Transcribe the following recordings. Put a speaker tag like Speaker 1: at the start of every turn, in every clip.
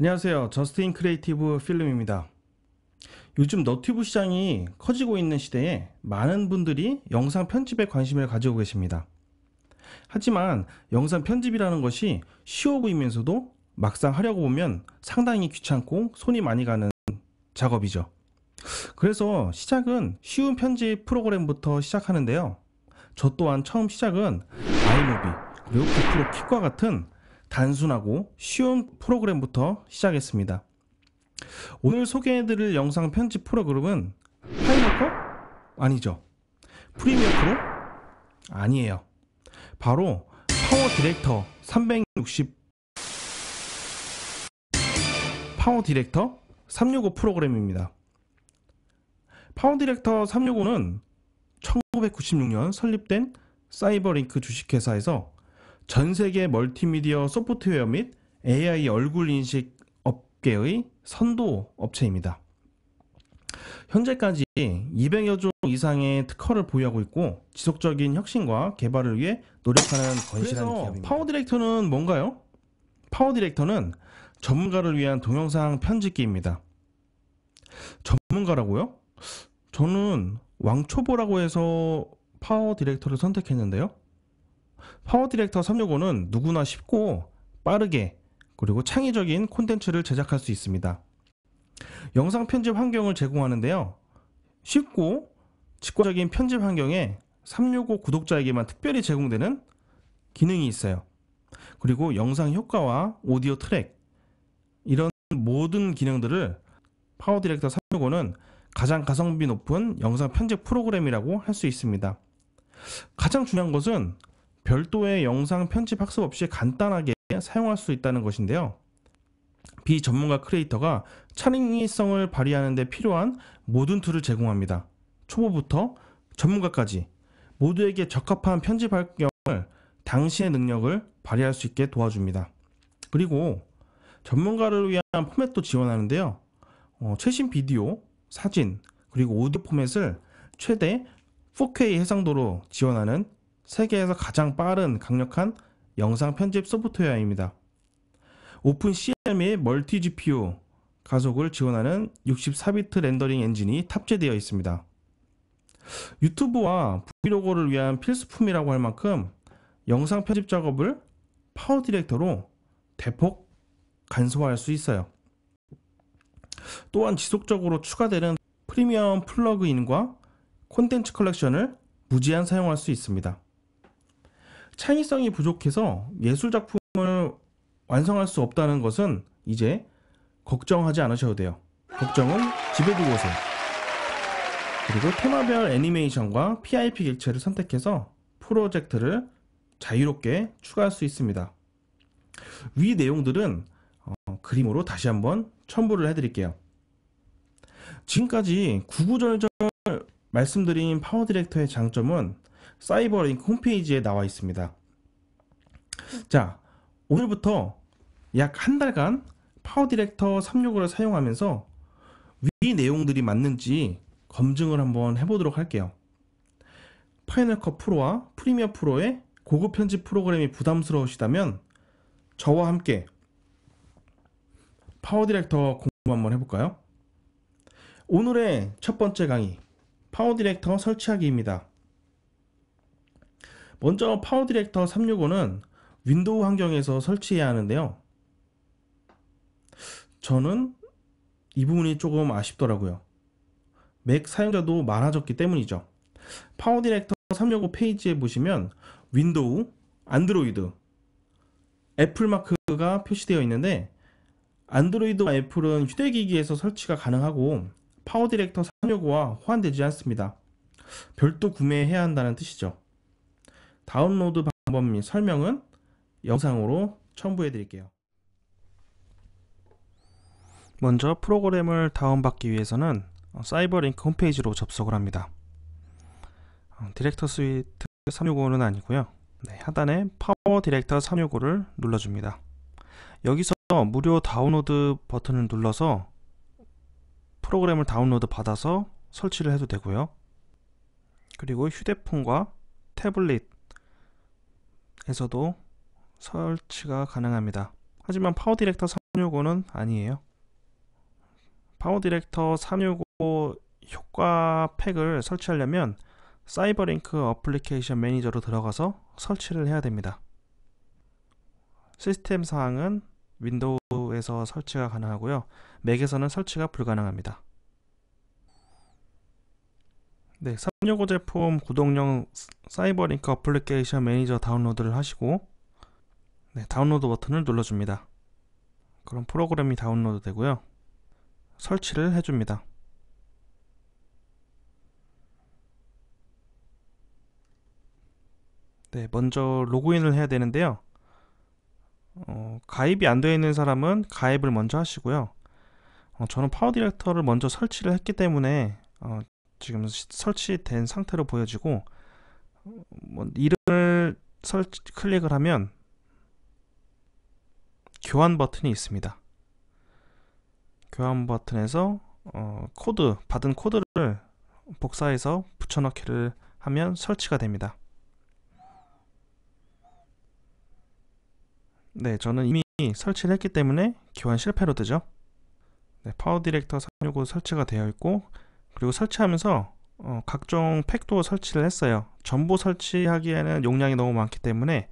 Speaker 1: 안녕하세요. 저스틴 크리에이티브 필름입니다. 요즘 너튜브 시장이 커지고 있는 시대에 많은 분들이 영상 편집에 관심을 가지고 계십니다. 하지만 영상 편집이라는 것이 쉬워 보이면서도 막상 하려고 보면 상당히 귀찮고 손이 많이 가는 작업이죠. 그래서 시작은 쉬운 편집 프로그램부터 시작하는데요. 저 또한 처음 시작은 아이무비 그리고 빅프로 킥과 같은 단순하고 쉬운 프로그램부터 시작했습니다. 오늘 소개해드릴 영상 편집 프로그램은 파이버커? 아니죠. 프리미어 프로? 아니에요. 바로 파워 디렉터 360 파워 디렉터 365 프로그램입니다. 파워 디렉터 365는 1996년 설립된 사이버링크 주식회사에서 전 세계 멀티미디어 소프트웨어 및 AI 얼굴 인식 업계의 선도 업체입니다. 현재까지 200여 종 이상의 특허를 보유하고 있고 지속적인 혁신과 개발을 위해 노력하는 건실한 기업입니다. 파워 디렉터는 뭔가요? 파워 디렉터는 전문가를 위한 동영상 편집기입니다. 전문가라고요? 저는 왕초보라고 해서 파워 디렉터를 선택했는데요. 파워 디렉터 365는 누구나 쉽고 빠르게 그리고 창의적인 콘텐츠를 제작할 수 있습니다. 영상 편집 환경을 제공하는데요. 쉽고 직관적인 편집 환경에 365 구독자에게만 특별히 제공되는 기능이 있어요. 그리고 영상 효과와 오디오 트랙 이런 모든 기능들을 파워 디렉터 365는 가장 가성비 높은 영상 편집 프로그램이라고 할 수 있습니다. 가장 중요한 것은 별도의 영상 편집 학습 없이 간단하게 사용할 수 있다는 것인데요. 비전문가 크리에이터가 창의성을 발휘하는 데 필요한 모든 툴을 제공합니다. 초보부터 전문가까지 모두에게 적합한 편집 활경을 당신의 능력을 발휘할 수 있게 도와줍니다. 그리고 전문가를 위한 포맷도 지원하는데요. 어, 최신 비디오, 사진, 그리고 오디오 포맷을 최대 4K 해상도로 지원하는 세계에서 가장 빠른 강력한 영상 편집 소프트웨어입니다. 오픈 CM의 멀티 GPU 가속을 지원하는 64비트 렌더링 엔진이 탑재되어 있습니다. 유튜브와 브이로그를 위한 필수품이라고 할 만큼 영상 편집 작업을 파워 디렉터로 대폭 간소화할 수 있어요. 또한 지속적으로 추가되는 프리미엄 플러그인과 콘텐츠 컬렉션을 무제한 사용할 수 있습니다. 창의성이 부족해서 예술 작품을 완성할 수 없다는 것은 이제 걱정하지 않으셔도 돼요. 걱정은 집에 두고 오세요. 그리고 테마별 애니메이션과 PIP 객체를 선택해서 프로젝트를 자유롭게 추가할 수 있습니다. 위 내용들은 어, 그림으로 다시 한번 첨부를 해드릴게요. 지금까지 구구절절 말씀드린 파워 디렉터의 장점은 사이버링크 홈페이지에 나와 있습니다. 자, 오늘부터 약 한 달간 파워 디렉터 365를 사용하면서 위 내용들이 맞는지 검증을 한번 해보도록 할게요. 파이널 컷 프로와 프리미어 프로의 고급 편집 프로그램이 부담스러우시다면 저와 함께 파워 디렉터 공부 한번 해볼까요? 오늘의 첫 번째 강의 파워 디렉터 설치하기입니다. 먼저 파워 디렉터 365는 윈도우 환경에서 설치해야 하는데요. 저는 이 부분이 조금 아쉽더라고요. 맥 사용자도 많아졌기 때문이죠. 파워 디렉터 365 페이지에 보시면 윈도우, 안드로이드, 애플 마크가 표시되어 있는데 안드로이드와 애플은 휴대기기에서 설치가 가능하고 파워 디렉터 365와 호환되지 않습니다. 별도 구매해야 한다는 뜻이죠. 다운로드 방법 및 설명은 영상으로 첨부해 드릴게요. 먼저 프로그램을 다운받기 위해서는 어, 사이버링크 홈페이지로 접속을 합니다. 어, 디렉터 스위트 365는 아니고요. 네, 하단에 파워 디렉터 365를 눌러줍니다. 여기서 무료 다운로드 버튼을 눌러서 프로그램을 다운로드 받아서 설치를 해도 되고요. 그리고 휴대폰과 태블릿 에서도 설치가 가능합니다. 하지만 파워 디렉터 365는 아니에요. 파워 디렉터 365 효과 팩을 설치하려면 사이버링크 어플리케이션 매니저로 들어가서 설치를 해야 됩니다. 시스템 사항은 윈도우에서 설치가 가능하고요. 맥에서는 설치가 불가능합니다. 네, 365 제품 구독용 사이버링크 어플리케이션 매니저 다운로드를 하시고 네, 다운로드 버튼을 눌러줍니다. 그럼 프로그램이 다운로드 되고요. 설치를 해줍니다. 네, 먼저 로그인을 해야 되는데요. 어, 가입이 안 되어 있는 사람은 가입을 먼저 하시고요. 어, 저는 파워 디렉터를 먼저 설치를 했기 때문에 어, 지금 설치된 상태로 보여지고 뭐 이름을 설 클릭을 하면 교환 버튼이 있습니다. 교환 버튼에서 어, 코드 받은 코드를 복사해서 붙여넣기를 하면 설치가 됩니다. 네, 저는 이미 설치를 했기 때문에 교환 실패로 되죠 네, 파워 디렉터 365 설치가 되어 있고 그리고 설치하면서 어, 각종 팩도 설치를 했어요. 전부 설치하기에는 용량이 너무 많기 때문에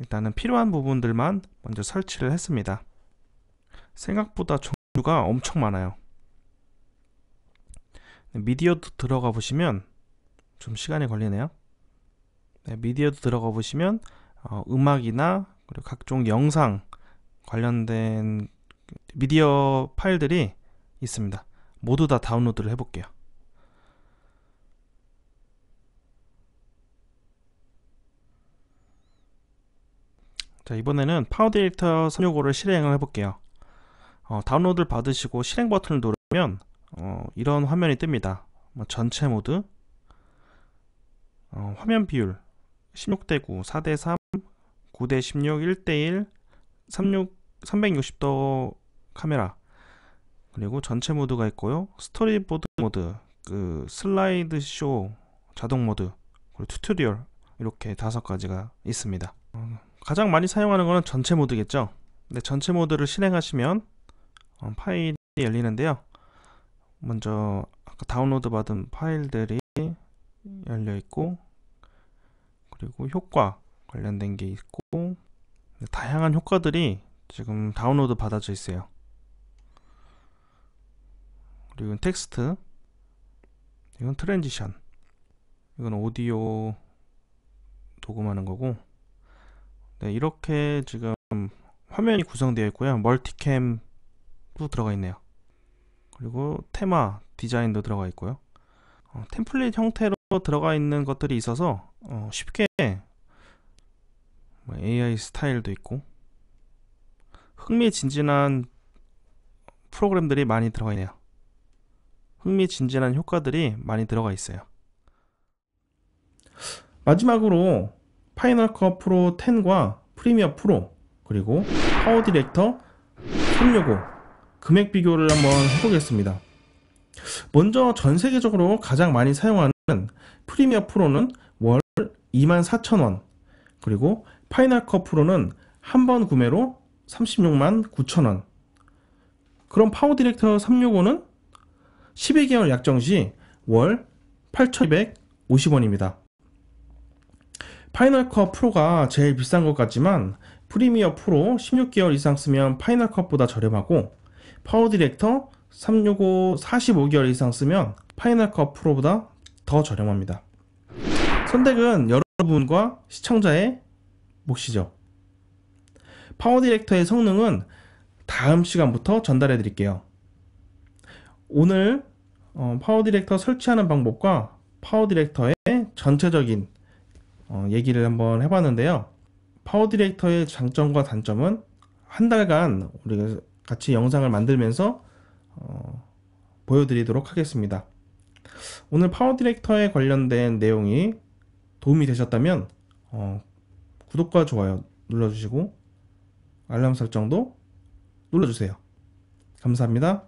Speaker 1: 일단은 필요한 부분들만 먼저 설치를 했습니다. 생각보다 종류가 엄청 많아요. 네, 미디어도 들어가 보시면 좀 시간이 걸리네요. 네, 미디어도 들어가 보시면 어, 음악이나 그리고 각종 영상 관련된 미디어 파일들이 있습니다. 모두 다 다운로드를 해볼게요. 자 이번에는 파워 디렉터 3 6 5를 실행을 해볼게요 어, 다운로드를 받으시고 실행 버튼을 누르면 어, 이런 화면이 뜹니다 뭐 전체 모드 어, 화면 비율 16대 9, 4대 3, 9대 16, 1대 1, 36, 360도 카메라 그리고 전체 모드가 있고요 스토리보드 모드, 그 슬라이드 쇼 자동 모드, 그리고 튜토리얼 이렇게 다섯 가지가 있습니다 어, 가장 많이 사용하는 것은 전체 모드겠죠 네, 전체 모드를 실행하시면 어, 파일이 열리는데요 먼저 아까 다운로드 받은 파일들이 열려 있고 그리고 효과 관련된 게 있고 네, 다양한 효과들이 지금 다운로드 받아져 있어요 그리고 텍스트 이건 트랜지션 이건 오디오 녹음하는 거고 네, 이렇게 지금 화면이 구성되어 있고요. 멀티캠도 들어가 있네요. 그리고 테마 디자인도 들어가 있고요. 어, 템플릿 형태로 들어가 있는 것들이 있어서 어, 쉽게 AI 뭐 스타일도 있고 흥미진진한 프로그램들이 많이 들어가 있네요. 흥미진진한 효과들이 많이 들어가 있어요. 마지막으로 파이널컷 프로 10과 프리미어 프로 그리고 파워 디렉터 365 금액 비교를 한번 해보겠습니다. 먼저 전 세계적으로 가장 많이 사용하는 프리미어 프로는 월 24,000원 그리고 파이널컷 프로는 한번 구매로 36만 9천원 그럼 파워 디렉터 365는 12개월 약정 시 월 8,250원입니다. 파이널컷 프로가 제일 비싼 것 같지만 프리미어 프로 16개월 이상 쓰면 파이널컷보다 저렴하고 파워 디렉터 365 45개월 이상 쓰면 파이널컷 프로보다 더 저렴합니다. 선택은 여러분과 시청자의 몫이죠. 파워 디렉터의 성능은 다음 시간부터 전달해 드릴게요. 오늘 어, 파워 디렉터 설치하는 방법과 파워 디렉터의 전체적인 어, 얘기를 한번 해봤는데요. 파워 디렉터의 장점과 단점은 한 달간 우리가 같이 영상을 만들면서 어, 보여드리도록 하겠습니다. 오늘 파워 디렉터에 관련된 내용이 도움이 되셨다면 어, 구독과 좋아요 눌러주시고 알람 설정도 눌러주세요. 감사합니다.